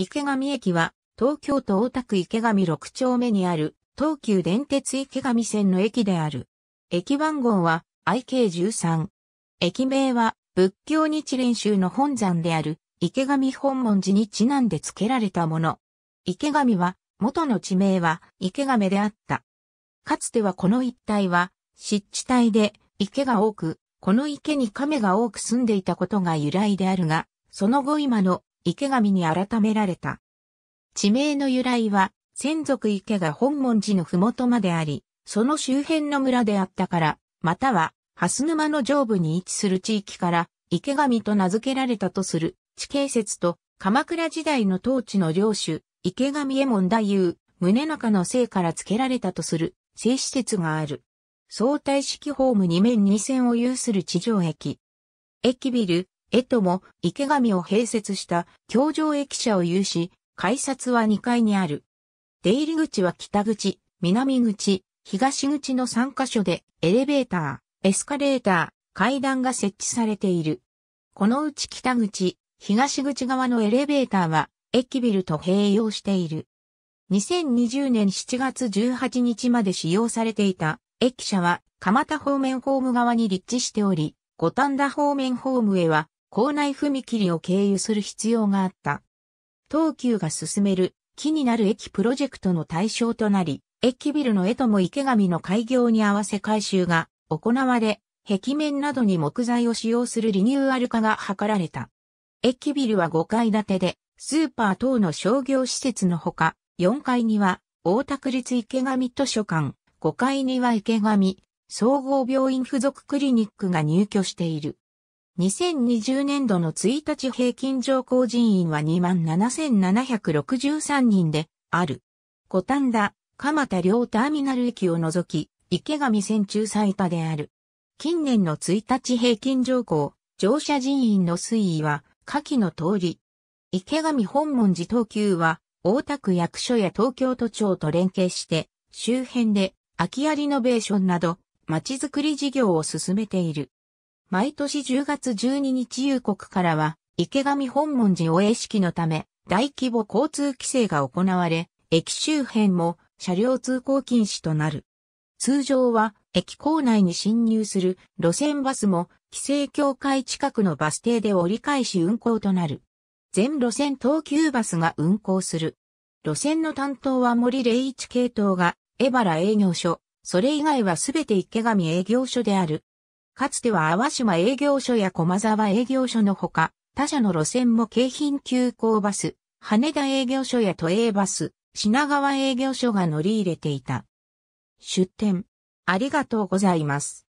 池上駅は、東京都大田区池上6丁目にある、東急電鉄池上線の駅である。駅番号は IK13。駅名は、仏教日蓮宗の本山である、池上本門寺にちなんで付けられたもの。池上は、元の地名は、池上であった。かつてはこの一帯は、湿地帯で、池が多く、この池に亀が多く住んでいたことが由来であるが、その後今の池上に改められた。地名の由来は、先祖池が本門寺の麓まであり、その周辺の村であったから、または、蓮沼の上部に位置する地域から、池上と名付けられたとする地形説と、鎌倉時代の当地の領主、池上右衛門太夫、宗中の姓から付けられたとする、性施設がある。相対式ホーム2面2線を有する地上駅。駅ビル、えとも池上を併設した京城駅舎を有し、改札は2階にある。出入り口は北口、南口、東口の3カ所でエレベーター、エスカレーター、階段が設置されている。このうち北口、東口側のエレベーターは駅ビルと併用している。2020年7月18日まで使用されていた駅舎は蒲田方面ホーム側に立地しており、五反田方面ホームへは校内踏切を経由する必要があった。東急が進める気になる駅プロジェクトの対象となり、駅ビルの絵とも池上の開業に合わせ改修が行われ、壁面などに木材を使用するリニューアル化が図られた。駅ビルは5階建てで、スーパー等の商業施設のほか、4階には大田区立池上図書館、5階には池上総合病院付属クリニックが入居している。2020年度の1日平均上降人員は27,763人である。五反田、蒲田両ターミナル駅を除き、池上線中最多である。近年の1日平均上降、乗車人員の推移は、下記の通り。池上本門寺東急は、大田区役所や東京都庁と連携して、周辺で空き家リノベーションなど、まちづくり事業を進めている。毎年10月12日夕刻からは、池上本門寺応援式のため、大規模交通規制が行われ、駅周辺も車両通行禁止となる。通常は、駅構内に侵入する路線バスも、規制協会近くのバス停で折り返し運行となる。全路線東急バスが運行する。路線の担当は森霊一系統が、江原営業所、それ以外はすべて池上営業所である。かつては淡島営業所や駒沢営業所のほか、他社の路線も京浜急行バス、羽田営業所や都営バス、品川営業所が乗り入れていた。出店。ありがとうございます。